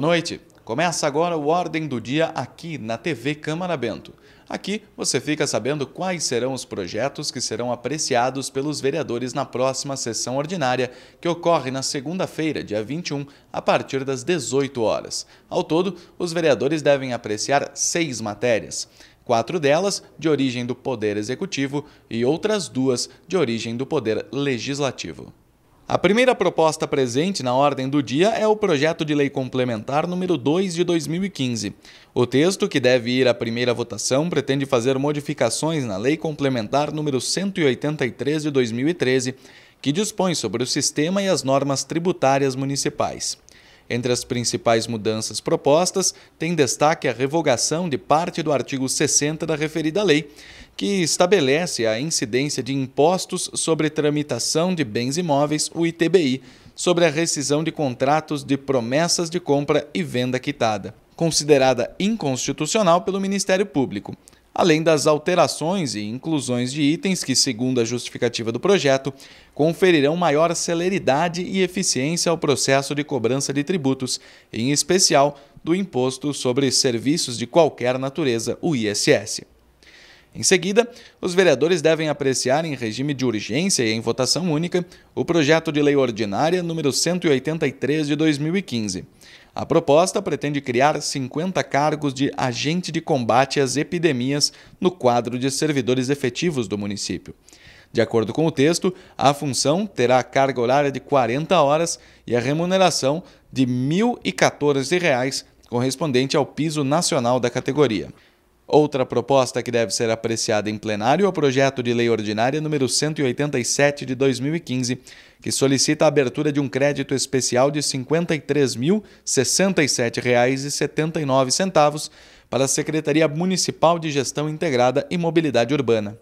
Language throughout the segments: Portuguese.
Boa noite. Começa agora o Ordem do Dia aqui na TV Câmara Bento. Aqui você fica sabendo quais serão os projetos que serão apreciados pelos vereadores na próxima sessão ordinária, que ocorre na segunda-feira, dia 21, a partir das 18 horas. Ao todo, os vereadores devem apreciar seis matérias. Quatro delas de origem do Poder Executivo e outras duas de origem do Poder Legislativo. A primeira proposta presente na ordem do dia é o projeto de lei complementar número 2 de 2015. O texto, que deve ir à primeira votação, pretende fazer modificações na lei complementar número 183 de 2013, que dispõe sobre o sistema e as normas tributárias municipais. Entre as principais mudanças propostas, tem destaque a revogação de parte do artigo 60 da referida lei, que estabelece a incidência de impostos sobre tramitação de bens imóveis, o ITBI, sobre a rescisão de contratos de promessas de compra e venda quitada, considerada inconstitucional pelo Ministério Público além das alterações e inclusões de itens que, segundo a justificativa do projeto, conferirão maior celeridade e eficiência ao processo de cobrança de tributos, em especial do Imposto sobre Serviços de Qualquer Natureza, o ISS. Em seguida, os vereadores devem apreciar em regime de urgência e em votação única o projeto de lei ordinária número 183 de 2015. A proposta pretende criar 50 cargos de agente de combate às epidemias no quadro de servidores efetivos do município. De acordo com o texto, a função terá carga horária de 40 horas e a remuneração de R$ 1.014, correspondente ao piso nacional da categoria. Outra proposta que deve ser apreciada em plenário é o projeto de lei ordinária número 187 de 2015, que solicita a abertura de um crédito especial de R$ 53.067,79 para a Secretaria Municipal de Gestão Integrada e Mobilidade Urbana.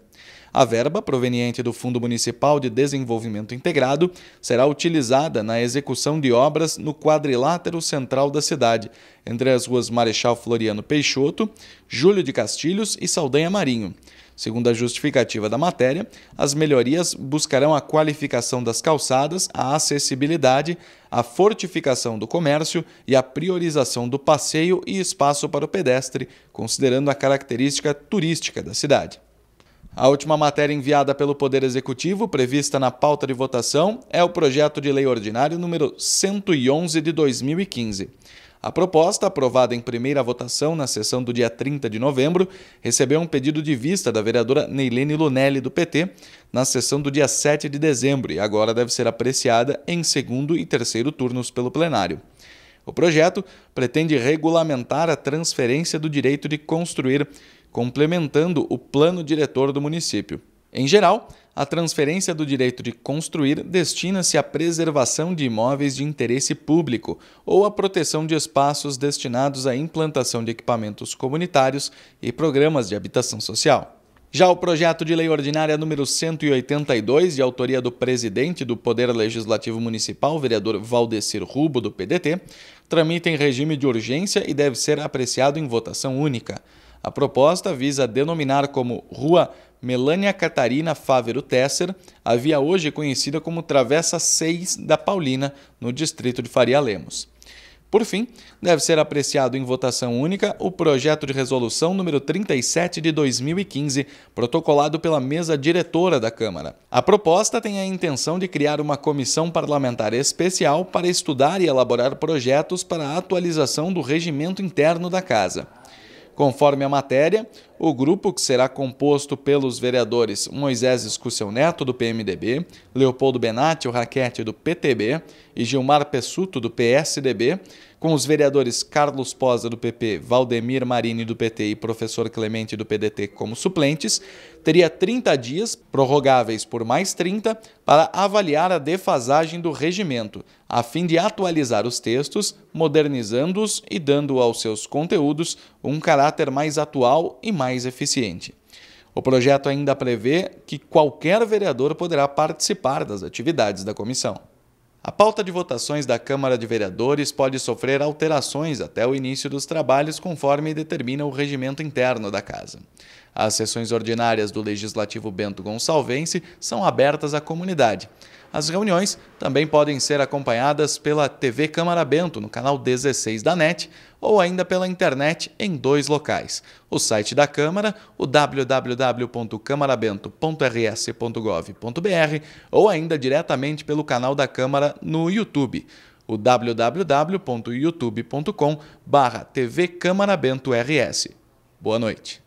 A verba proveniente do Fundo Municipal de Desenvolvimento Integrado será utilizada na execução de obras no quadrilátero central da cidade, entre as ruas Marechal Floriano Peixoto, Júlio de Castilhos e Saldanha Marinho. Segundo a justificativa da matéria, as melhorias buscarão a qualificação das calçadas, a acessibilidade, a fortificação do comércio e a priorização do passeio e espaço para o pedestre, considerando a característica turística da cidade. A última matéria enviada pelo Poder Executivo, prevista na pauta de votação, é o projeto de lei ordinário número 111 de 2015. A proposta, aprovada em primeira votação na sessão do dia 30 de novembro, recebeu um pedido de vista da vereadora Neilene Lunelli, do PT, na sessão do dia 7 de dezembro e agora deve ser apreciada em segundo e terceiro turnos pelo plenário. O projeto pretende regulamentar a transferência do direito de construir complementando o plano diretor do município. Em geral, a transferência do direito de construir destina-se à preservação de imóveis de interesse público ou à proteção de espaços destinados à implantação de equipamentos comunitários e programas de habitação social. Já o projeto de lei ordinária número 182, de autoria do presidente do Poder Legislativo Municipal, vereador Valdecir Rubo, do PDT, tramita em regime de urgência e deve ser apreciado em votação única. A proposta visa denominar como Rua Melânia Catarina Fávero Tesser a via hoje conhecida como Travessa 6 da Paulina, no distrito de Faria Lemos. Por fim, deve ser apreciado em votação única o projeto de resolução número 37 de 2015, protocolado pela mesa diretora da Câmara. A proposta tem a intenção de criar uma comissão parlamentar especial para estudar e elaborar projetos para a atualização do regimento interno da Casa. Conforme a matéria, o grupo, que será composto pelos vereadores Moisés Escúcio Neto, do PMDB, Leopoldo Benatti, o Raquete, do PTB e Gilmar Pessuto, do PSDB, com os vereadores Carlos Posa, do PP, Valdemir Marini, do PT e professor Clemente, do PDT, como suplentes, teria 30 dias, prorrogáveis por mais 30, para avaliar a defasagem do regimento, a fim de atualizar os textos, modernizando-os e dando aos seus conteúdos um caráter mais atual e mais eficiente. O projeto ainda prevê que qualquer vereador poderá participar das atividades da comissão. A pauta de votações da Câmara de Vereadores pode sofrer alterações até o início dos trabalhos, conforme determina o regimento interno da Casa. As sessões ordinárias do Legislativo Bento Gonçalvense são abertas à comunidade. As reuniões também podem ser acompanhadas pela TV Câmara Bento, no canal 16 da NET, ou ainda pela internet em dois locais. O site da Câmara, o www.camarabento.rs.gov.br, ou ainda diretamente pelo canal da Câmara no YouTube o www.youtube.com Boa noite.